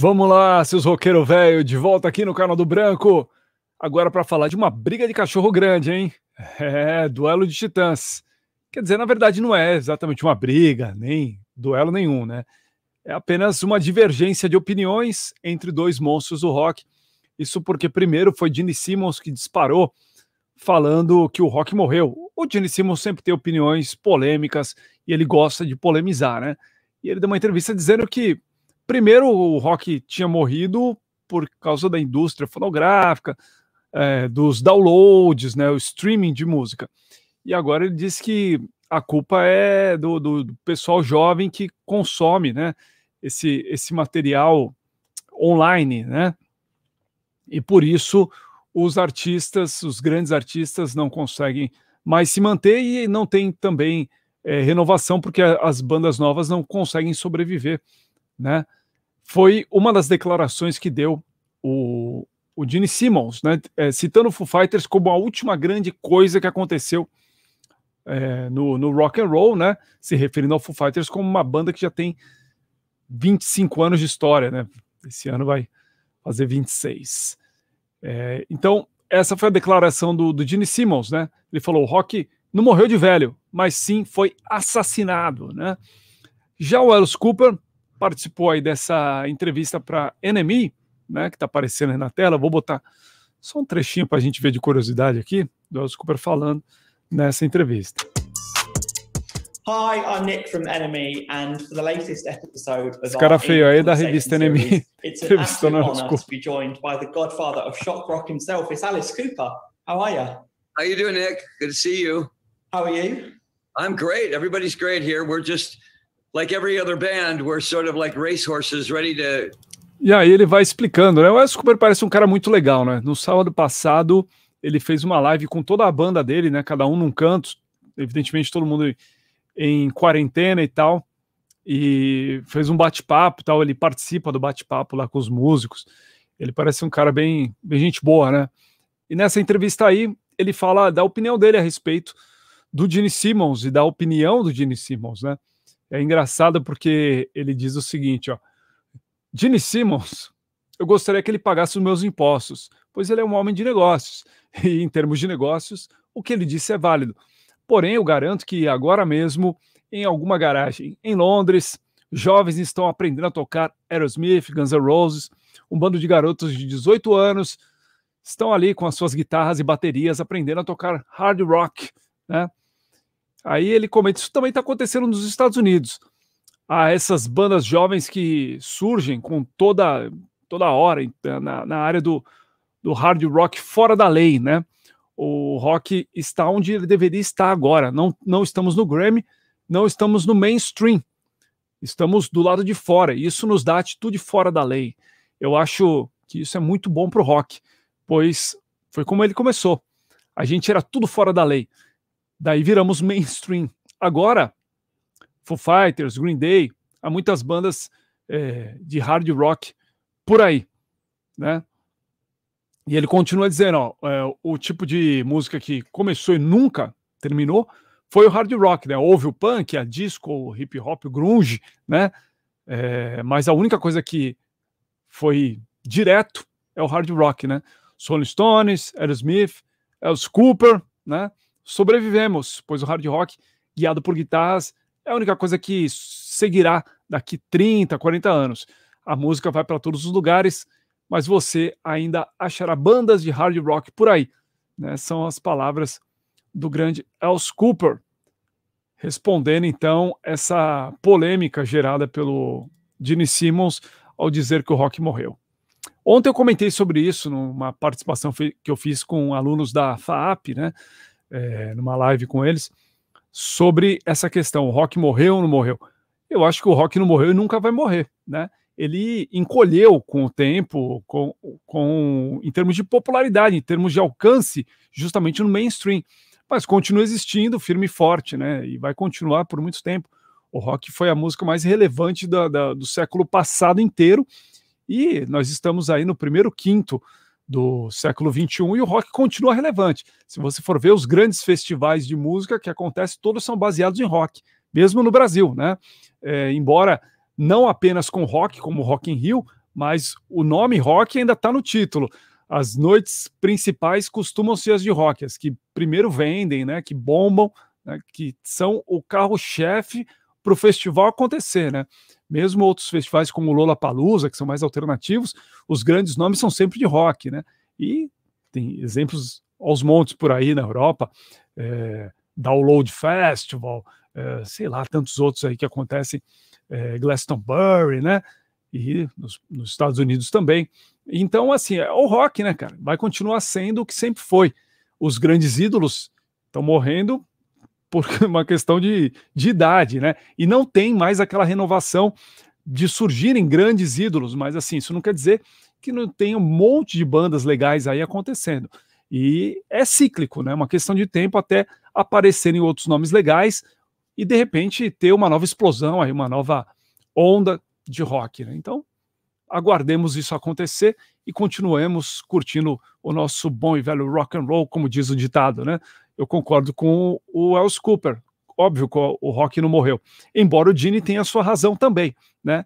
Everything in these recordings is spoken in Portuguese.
Vamos lá, seus roqueiro velho, de volta aqui no canal do Branco. Agora para falar de uma briga de cachorro grande, hein? É, duelo de titãs. Quer dizer, na verdade não é exatamente uma briga, nem duelo nenhum, né? É apenas uma divergência de opiniões entre dois monstros do rock. Isso porque primeiro foi Gene Simmons que disparou falando que o rock morreu. O Gene Simmons sempre tem opiniões polêmicas e ele gosta de polemizar, né? E ele deu uma entrevista dizendo que Primeiro, o rock tinha morrido por causa da indústria fonográfica, é, dos downloads, né, o streaming de música. E agora ele diz que a culpa é do, do, pessoal jovem que consome né, esse, esse material online, né? E por isso os artistas, os grandes artistas, não conseguem mais se manter e não tem também é, renovação, porque as bandas novas não conseguem sobreviver, né? foi uma das declarações que deu o, o Gene Simmons, né, é, citando o Foo Fighters como a última grande coisa que aconteceu é, no, no rock and roll, né, se referindo ao Foo Fighters como uma banda que já tem 25 anos de história, né, esse ano vai fazer 26. É, então, essa foi a declaração do, do Gene Simmons, né, ele falou, o rock não morreu de velho, mas sim foi assassinado, né. Já o Alice Cooper participou aí dessa entrevista para NME, né, que está aparecendo aí na tela. Vou botar só um trechinho para a gente ver de curiosidade aqui do Alice Cooper falando nessa entrevista. Hi, I'm Nick from Enemy, and for the latest episode of Esse cara feio aí é da revista Enemy. It's an absolute honor to be joined by the godfather of shock rock himself. It's Alice Cooper. How are you? How you doing, Nick? Good to see you. How are you? I'm great. Everybody's great here. We're just like every other band, we're sort of like racehorses ready to. E aí ele vai explicando, né? O Alice Cooper parece um cara muito legal, né? No sábado passado, ele fez uma live com toda a banda dele, né? Cada um num canto, evidentemente todo mundo em quarentena e tal. E fez um bate-papo tal. Ele participa do bate-papo lá com os músicos. Ele parece um cara bem, bem gente boa, né? E nessa entrevista aí, ele fala da opinião dele a respeito do Gene Simmons e da opinião do Gene Simmons, né? É engraçado porque ele diz o seguinte, ó. Gene Simmons, eu gostaria que ele pagasse os meus impostos, pois ele é um homem de negócios. E em termos de negócios, o que ele disse é válido. Porém, eu garanto que agora mesmo, em alguma garagem em Londres, jovens estão aprendendo a tocar Aerosmith, Guns N' Roses, um bando de garotos de 18 anos estão ali com as suas guitarras e baterias aprendendo a tocar hard rock, né? Aí ele comenta: isso também está acontecendo nos Estados Unidos. Há essas bandas jovens que surgem com toda, toda hora eh, na, na área do, do hard rock fora da lei, né? O rock está onde ele deveria estar agora. Não, não estamos no Grammy, não estamos no mainstream. Estamos do lado de fora. Isso nos dá atitude fora da lei. Eu acho que isso é muito bom para o rock, pois foi como ele começou. A gente era tudo fora da lei. Daí viramos mainstream. Agora, Foo Fighters, Green Day, há muitas bandas é, de hard rock por aí, né? E ele continua dizendo, ó, é, o tipo de música que começou e nunca terminou foi o hard rock, né? Houve o punk, a disco, o hip hop, o grunge, né? É, mas a única coisa que foi direto é o hard rock, né? Rolling Stones, Aerosmith, Alice Cooper, né? sobrevivemos, pois o hard rock, guiado por guitarras, é a única coisa que seguirá daqui 30, 40 anos. A música vai para todos os lugares, mas você ainda achará bandas de hard rock por aí. Né? São as palavras do grande Els Cooper, respondendo então essa polêmica gerada pelo Gene Simmons ao dizer que o rock morreu. Ontem eu comentei sobre isso numa participação que eu fiz com alunos da FAAP, né? é, numa live com eles, sobre essa questão: o Rock morreu ou não morreu? Eu acho que o Rock não morreu e nunca vai morrer, né? Ele encolheu com o tempo, com, com, em termos de popularidade, em termos de alcance, justamente no mainstream. Mas continua existindo, firme e forte, né? E vai continuar por muito tempo. O rock foi a música mais relevante da, da, do século passado inteiro. E nós estamos aí no primeiro quinto do século XXI e o rock continua relevante. Se você for ver os grandes festivais de música que acontecem, todos são baseados em rock, mesmo no Brasil, né? É, embora não apenas com rock, como Rock in Rio, mas o nome rock ainda está no título. As noites principais costumam ser as de rock, as que primeiro vendem, né? Que bombam, né, que são o carro-chefe para o festival acontecer, né? mesmo outros festivais como o Lola Palusa, que são mais alternativos, os grandes nomes são sempre de rock, né? E tem exemplos aos montes por aí na Europa, é, Download Festival, é, sei lá, tantos outros aí que acontecem, é, Glastonbury, né? E nos, nos Estados Unidos também. Então, assim, é o rock, né, cara? Vai continuar sendo o que sempre foi. Os grandes ídolos estão morrendo por uma questão de, de idade, né? E não tem mais aquela renovação de surgirem grandes ídolos, mas assim, isso não quer dizer que não tenha um monte de bandas legais aí acontecendo. E é cíclico, né? É uma questão de tempo até aparecerem outros nomes legais e de repente ter uma nova explosão aí, uma nova onda de rock, né? Então, aguardemos isso acontecer e continuemos curtindo o nosso bom e velho rock and roll, como diz o ditado, né? eu concordo com o Els Cooper. Óbvio que o rock não morreu. Embora o Dini tenha a sua razão também, né?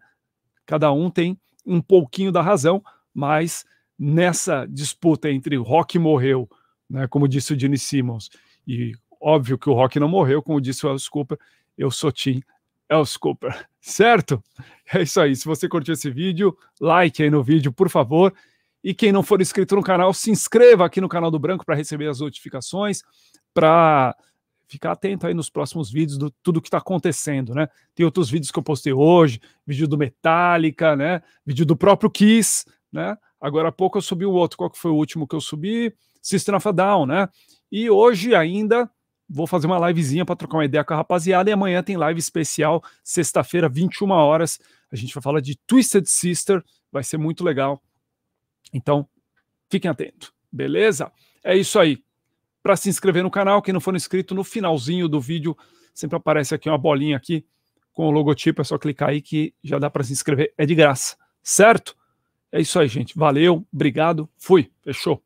Cada um tem um pouquinho da razão, mas nessa disputa entre o rock morreu, né, como disse o Gene Simmons, e óbvio que o rock não morreu, como disse o Els Cooper, eu sou Tim Els Cooper, certo? É isso aí. Se você curtiu esse vídeo, like aí no vídeo, por favor. E quem não for inscrito no canal, se inscreva aqui no canal do Branco para receber as notificações para ficar atento aí nos próximos vídeos do tudo que está acontecendo, né? Tem outros vídeos que eu postei hoje, vídeo do Metallica, né? Vídeo do próprio Kiss, né? Agora há pouco eu subi o outro, qual que foi o último que eu subi? System of a Down, né? E hoje ainda vou fazer uma livezinha para trocar uma ideia com a rapaziada e amanhã tem live especial, sexta-feira, 21 horas, a gente vai falar de Twisted Sister, vai ser muito legal. Então, fiquem atentos, beleza? É isso aí para se inscrever no canal. Quem não for inscrito, no finalzinho do vídeo sempre aparece aqui uma bolinha aqui com o logotipo. É só clicar aí que já dá para se inscrever. É de graça, certo? É isso aí, gente. Valeu, obrigado, fui, fechou.